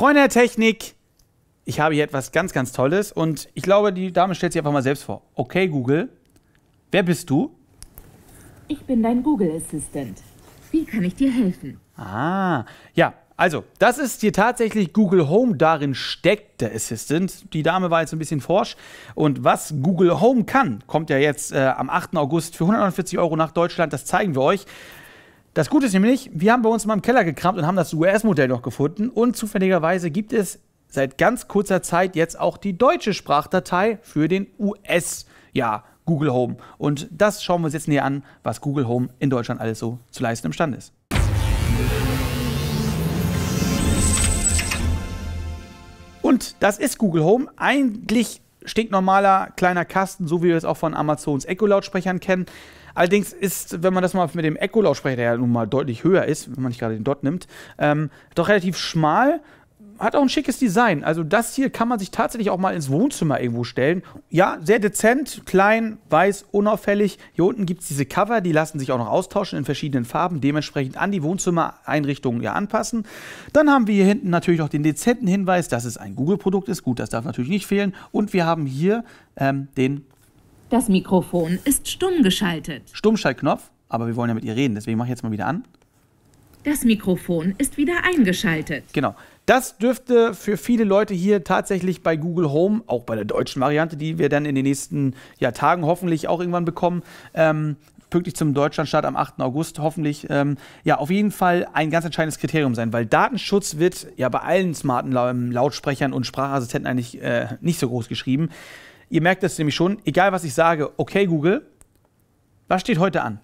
Freunde der Technik, ich habe hier etwas ganz, ganz Tolles und ich glaube, die Dame stellt sich einfach mal selbst vor. Okay, Google, wer bist du? Ich bin dein Google Assistant. Wie kann ich dir helfen? Ah, ja, also, das ist hier tatsächlich Google Home. Darin steckt der Assistant. Die Dame war jetzt ein bisschen forsch. Und was Google Home kann, kommt ja jetzt äh, am 8. August für 149 Euro nach Deutschland. Das zeigen wir euch. Das Gute ist nämlich, wir haben bei uns mal im Keller gekramt und haben das US-Modell noch gefunden. Und zufälligerweise gibt es seit ganz kurzer Zeit jetzt auch die deutsche Sprachdatei für den US, ja, Google Home. Und das schauen wir uns jetzt näher an, was Google Home in Deutschland alles so zu leisten imstande ist. Und das ist Google Home. Eigentlich stinknormaler kleiner Kasten, so wie wir es auch von Amazons Echo-Lautsprechern kennen. Allerdings ist, wenn man das mal mit dem Echo-Lautsprecher, der ja nun mal deutlich höher ist, wenn man nicht gerade den Dot nimmt, ähm, doch relativ schmal hat auch ein schickes Design. Also das hier kann man sich tatsächlich auch mal ins Wohnzimmer irgendwo stellen. Ja, sehr dezent, klein, weiß, unauffällig. Hier unten gibt es diese Cover, die lassen sich auch noch austauschen in verschiedenen Farben, dementsprechend an die Wohnzimmereinrichtungen ja anpassen. Dann haben wir hier hinten natürlich noch den dezenten Hinweis, dass es ein Google-Produkt ist. Gut, das darf natürlich nicht fehlen. Und wir haben hier ähm, den... Das Mikrofon ist stumm geschaltet. Stummschaltknopf, aber wir wollen ja mit ihr reden, deswegen mache ich jetzt mal wieder an. Das Mikrofon ist wieder eingeschaltet. Genau. Das dürfte für viele Leute hier tatsächlich bei Google Home, auch bei der deutschen Variante, die wir dann in den nächsten ja, Tagen hoffentlich auch irgendwann bekommen, ähm, pünktlich zum Deutschlandstart am 8. August hoffentlich, ähm, ja, auf jeden Fall ein ganz entscheidendes Kriterium sein, weil Datenschutz wird ja bei allen smarten Lautsprechern und Sprachassistenten eigentlich äh, nicht so groß geschrieben. Ihr merkt das nämlich schon, egal was ich sage, okay Google, was steht heute an?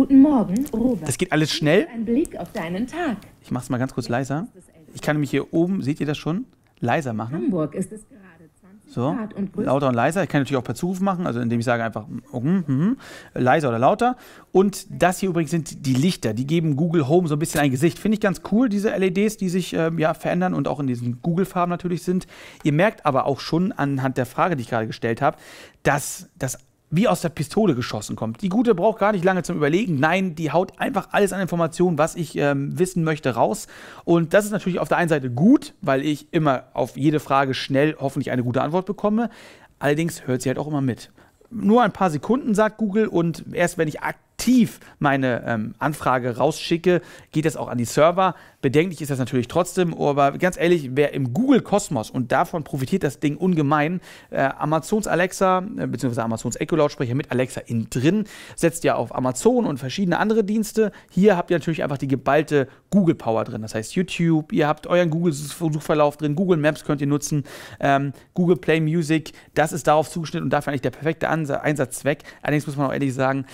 Guten Morgen, Robert. Das geht alles schnell. Ein Blick auf deinen Tag. Ich mach's mal ganz kurz leiser. Ich kann nämlich hier oben, seht ihr das schon? Leiser machen. Hamburg ist es gerade so, lauter und leiser. Ich kann natürlich auch per Zuruf machen, also indem ich sage einfach mm mm, mm, mm, leiser oder lauter. Und das hier übrigens sind die Lichter, die geben Google Home so ein bisschen ein Gesicht. Finde ich ganz cool, diese LEDs, die sich ähm, ja, verändern und auch in diesen Google-Farben natürlich sind. Ihr merkt aber auch schon anhand der Frage, die ich gerade gestellt habe, dass das wie aus der Pistole geschossen kommt. Die gute braucht gar nicht lange zum Überlegen. Nein, die haut einfach alles an Informationen, was ich ähm, wissen möchte, raus. Und das ist natürlich auf der einen Seite gut, weil ich immer auf jede Frage schnell hoffentlich eine gute Antwort bekomme. Allerdings hört sie halt auch immer mit. Nur ein paar Sekunden, sagt Google, und erst wenn ich aktiv aktiv meine ähm, Anfrage rausschicke, geht das auch an die Server. Bedenklich ist das natürlich trotzdem, aber ganz ehrlich, wer im Google-Kosmos und davon profitiert das Ding ungemein, äh, Amazons Alexa äh, bzw. Amazons Echo-Lautsprecher mit Alexa in drin, setzt ja auf Amazon und verschiedene andere Dienste. Hier habt ihr natürlich einfach die geballte Google-Power drin, das heißt YouTube, ihr habt euren Google-Suchverlauf drin, Google Maps könnt ihr nutzen, ähm, Google Play Music, das ist darauf zugeschnitten und dafür eigentlich der perfekte Ansatz Einsatzzweck. Allerdings muss man auch ehrlich sagen,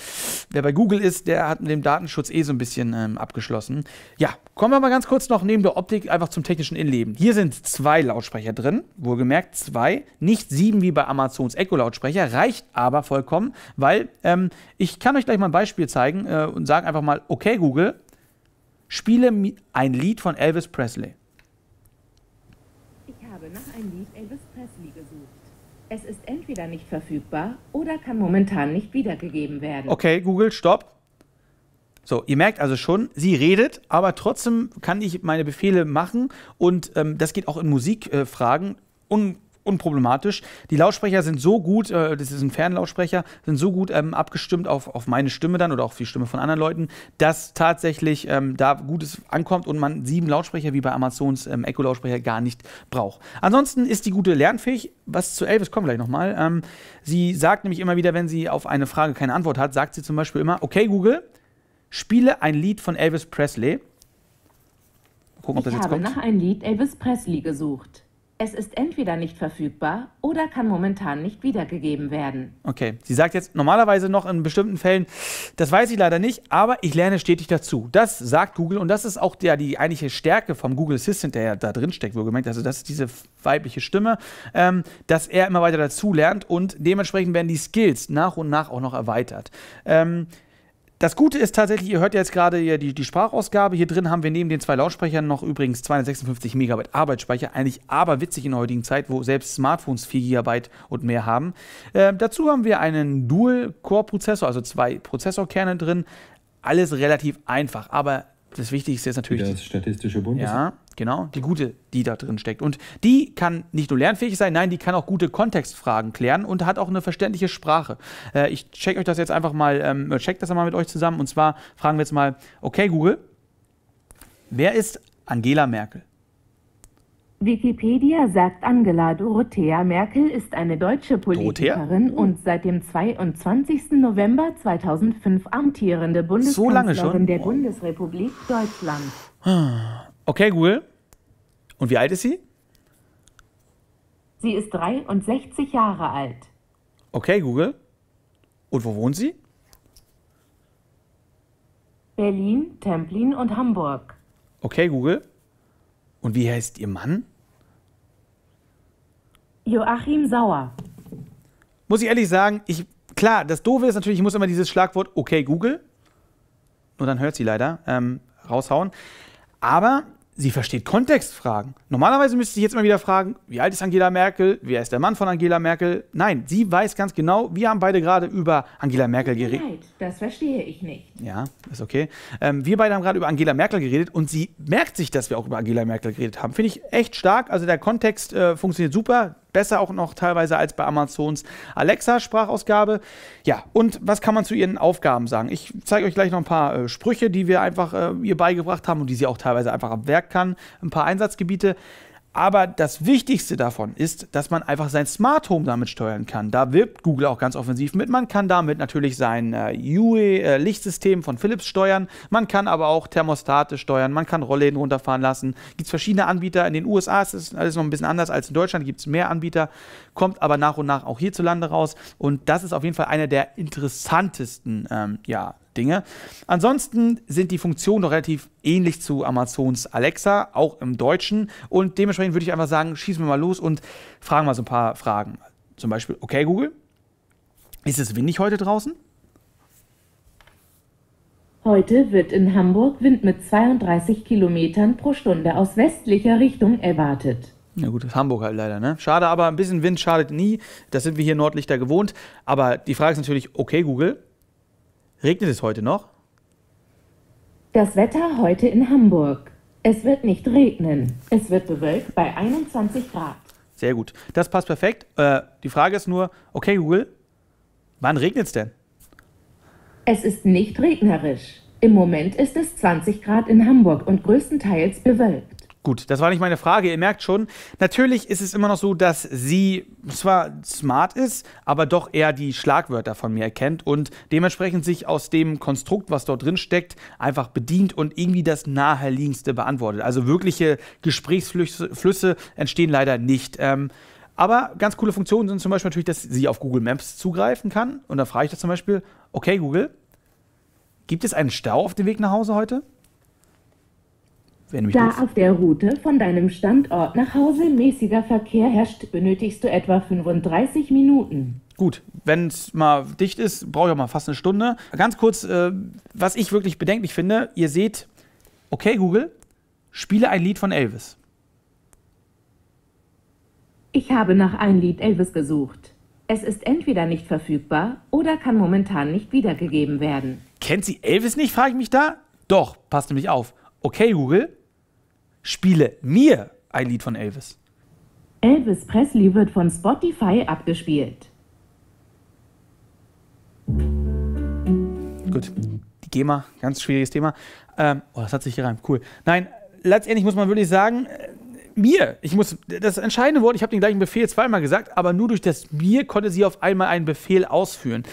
wer bei Google ist, der hat mit dem Datenschutz eh so ein bisschen ähm, abgeschlossen. Ja, kommen wir mal ganz kurz noch neben der Optik einfach zum technischen Innenleben. Hier sind zwei Lautsprecher drin, wohlgemerkt zwei, nicht sieben wie bei Amazons Echo-Lautsprecher, reicht aber vollkommen, weil ähm, ich kann euch gleich mal ein Beispiel zeigen äh, und sage einfach mal, okay Google, spiele ein Lied von Elvis Presley. Ich habe nach einem Lied Elvis Presley gesucht. Es ist entweder nicht verfügbar oder kann momentan nicht wiedergegeben werden. Okay, Google, stopp. So, ihr merkt also schon, sie redet, aber trotzdem kann ich meine Befehle machen und ähm, das geht auch in Musikfragen. Äh, un unproblematisch. Die Lautsprecher sind so gut, äh, das ist ein Fernlautsprecher, sind so gut ähm, abgestimmt auf, auf meine Stimme dann oder auch auf die Stimme von anderen Leuten, dass tatsächlich ähm, da Gutes ankommt und man sieben Lautsprecher wie bei Amazons ähm, Echo-Lautsprecher gar nicht braucht. Ansonsten ist die gute lernfähig. Was zu Elvis kommen wir gleich nochmal. Ähm, sie sagt nämlich immer wieder, wenn sie auf eine Frage keine Antwort hat, sagt sie zum Beispiel immer, okay Google, spiele ein Lied von Elvis Presley. Mal gucken, ob ich das jetzt kommt. Ich habe nach einem Lied Elvis Presley gesucht. Es ist entweder nicht verfügbar oder kann momentan nicht wiedergegeben werden. Okay, sie sagt jetzt normalerweise noch in bestimmten Fällen, das weiß ich leider nicht, aber ich lerne stetig dazu. Das sagt Google und das ist auch der, die eigentliche Stärke vom Google Assistant, der ja da drin steckt, wohlgemerkt. Also, das ist diese weibliche Stimme, ähm, dass er immer weiter dazu lernt und dementsprechend werden die Skills nach und nach auch noch erweitert. Ähm, das Gute ist tatsächlich, ihr hört jetzt gerade hier die, die Sprachausgabe. Hier drin haben wir neben den zwei Lautsprechern noch übrigens 256 Megabyte Arbeitsspeicher. Eigentlich aber witzig in der heutigen Zeit, wo selbst Smartphones 4 GB und mehr haben. Äh, dazu haben wir einen Dual-Core-Prozessor, also zwei Prozessorkerne drin. Alles relativ einfach, aber das Wichtigste ist natürlich. Das Statistische Bundesamt. Ja. Genau, die gute, die da drin steckt. Und die kann nicht nur lernfähig sein, nein, die kann auch gute Kontextfragen klären und hat auch eine verständliche Sprache. Äh, ich check euch das jetzt einfach mal, ähm, check das mal mit euch zusammen. Und zwar fragen wir jetzt mal, okay, Google, wer ist Angela Merkel? Wikipedia sagt, Angela Dorothea Merkel ist eine deutsche Politikerin Dorothea? und seit dem 22. November 2005 amtierende Bundeskanzlerin so der Bundesrepublik Deutschland. Ah. Okay, Google. Und wie alt ist sie? Sie ist 63 Jahre alt. Okay, Google. Und wo wohnt sie? Berlin, Templin und Hamburg. Okay, Google. Und wie heißt Ihr Mann? Joachim Sauer. Muss ich ehrlich sagen, ich, klar, das Doofe ist natürlich, ich muss immer dieses Schlagwort Okay, Google. Nur dann hört sie leider ähm, raushauen. Aber sie versteht Kontextfragen. Normalerweise müsste ich jetzt mal wieder fragen, wie alt ist Angela Merkel? Wer ist der Mann von Angela Merkel? Nein, sie weiß ganz genau, wir haben beide gerade über Angela Merkel geredet. Das verstehe ich nicht. Ja, ist okay. Ähm, wir beide haben gerade über Angela Merkel geredet und sie merkt sich, dass wir auch über Angela Merkel geredet haben. Finde ich echt stark. Also der Kontext äh, funktioniert super. Besser auch noch teilweise als bei Amazons Alexa-Sprachausgabe. Ja, und was kann man zu ihren Aufgaben sagen? Ich zeige euch gleich noch ein paar äh, Sprüche, die wir einfach äh, ihr beigebracht haben und die sie auch teilweise einfach am Werk kann. Ein paar Einsatzgebiete. Aber das Wichtigste davon ist, dass man einfach sein Smart Home damit steuern kann. Da wirbt Google auch ganz offensiv mit. Man kann damit natürlich sein äh, UE-Lichtsystem äh, von Philips steuern. Man kann aber auch Thermostate steuern. Man kann Rollläden runterfahren lassen. Gibt es verschiedene Anbieter. In den USA ist es alles noch ein bisschen anders als in Deutschland. Gibt es mehr Anbieter. Kommt aber nach und nach auch hierzulande raus. Und das ist auf jeden Fall einer der interessantesten ähm, ja, Dinge. Ansonsten sind die Funktionen noch relativ ähnlich zu Amazons Alexa, auch im Deutschen. Und dementsprechend würde ich einfach sagen, schießen wir mal los und fragen mal so ein paar Fragen. Zum Beispiel, okay Google, ist es windig heute draußen? Heute wird in Hamburg Wind mit 32 Kilometern pro Stunde aus westlicher Richtung erwartet. Na ja gut, Hamburg halt leider, ne? Schade, aber ein bisschen Wind schadet nie. Das sind wir hier nordlichter gewohnt. Aber die Frage ist natürlich, okay Google, Regnet es heute noch? Das Wetter heute in Hamburg. Es wird nicht regnen. Es wird bewölkt bei 21 Grad. Sehr gut. Das passt perfekt. Äh, die Frage ist nur, okay Google, wann regnet es denn? Es ist nicht regnerisch. Im Moment ist es 20 Grad in Hamburg und größtenteils bewölkt. Gut, das war nicht meine Frage. Ihr merkt schon, natürlich ist es immer noch so, dass sie zwar smart ist, aber doch eher die Schlagwörter von mir erkennt und dementsprechend sich aus dem Konstrukt, was dort drin steckt, einfach bedient und irgendwie das Naheliegendste beantwortet. Also wirkliche Gesprächsflüsse entstehen leider nicht. Ähm, aber ganz coole Funktionen sind zum Beispiel natürlich, dass sie auf Google Maps zugreifen kann. Und da frage ich das zum Beispiel, okay Google, gibt es einen Stau auf dem Weg nach Hause heute? Wenn da auf der Route von deinem Standort nach Hause mäßiger Verkehr herrscht, benötigst du etwa 35 Minuten. Gut, wenn es mal dicht ist, brauche ich auch mal fast eine Stunde. Ganz kurz, äh, was ich wirklich bedenklich finde, ihr seht, okay Google, spiele ein Lied von Elvis. Ich habe nach einem Lied Elvis gesucht. Es ist entweder nicht verfügbar oder kann momentan nicht wiedergegeben werden. Kennt sie Elvis nicht, frage ich mich da? Doch, passt nämlich auf. Okay, Google, Spiele mir ein Lied von Elvis. Elvis Presley wird von Spotify abgespielt. Gut, die GEMA, ganz schwieriges Thema. Ähm, oh, das hat sich gereimt, cool. Nein, letztendlich muss man wirklich sagen, mir, ich muss, das entscheidende Wort, ich habe den gleichen Befehl zweimal gesagt, aber nur durch das mir konnte sie auf einmal einen Befehl ausführen.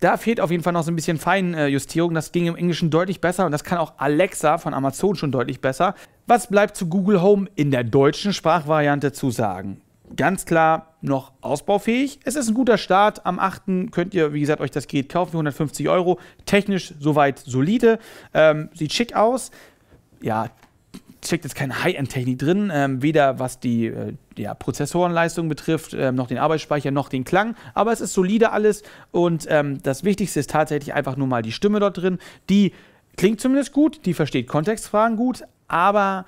Da fehlt auf jeden Fall noch so ein bisschen Feinjustierung. Das ging im Englischen deutlich besser und das kann auch Alexa von Amazon schon deutlich besser. Was bleibt zu Google Home in der deutschen Sprachvariante zu sagen? Ganz klar noch ausbaufähig. Es ist ein guter Start. Am 8. könnt ihr, wie gesagt, euch das Gerät kaufen für 150 Euro. Technisch soweit solide. Ähm, sieht schick aus. Ja, steckt jetzt keine High-End-Technik drin, ähm, weder was die äh, ja, Prozessorenleistung betrifft, ähm, noch den Arbeitsspeicher, noch den Klang. Aber es ist solide alles und ähm, das Wichtigste ist tatsächlich einfach nur mal die Stimme dort drin, die klingt zumindest gut, die versteht Kontextfragen gut, aber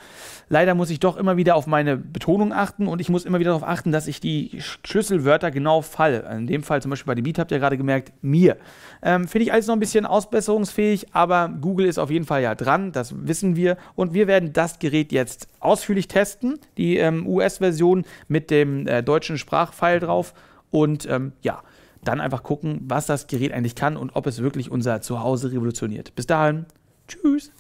leider muss ich doch immer wieder auf meine Betonung achten und ich muss immer wieder darauf achten, dass ich die Schlüsselwörter genau falle. In dem Fall zum Beispiel bei dem Beat habt ihr gerade gemerkt, mir. Ähm, Finde ich alles noch ein bisschen ausbesserungsfähig, aber Google ist auf jeden Fall ja dran, das wissen wir und wir werden das Gerät jetzt ausführlich testen, die ähm, US-Version mit dem äh, deutschen Sprachfile drauf und ähm, ja, dann einfach gucken, was das Gerät eigentlich kann und ob es wirklich unser Zuhause revolutioniert. Bis dahin, tschüss.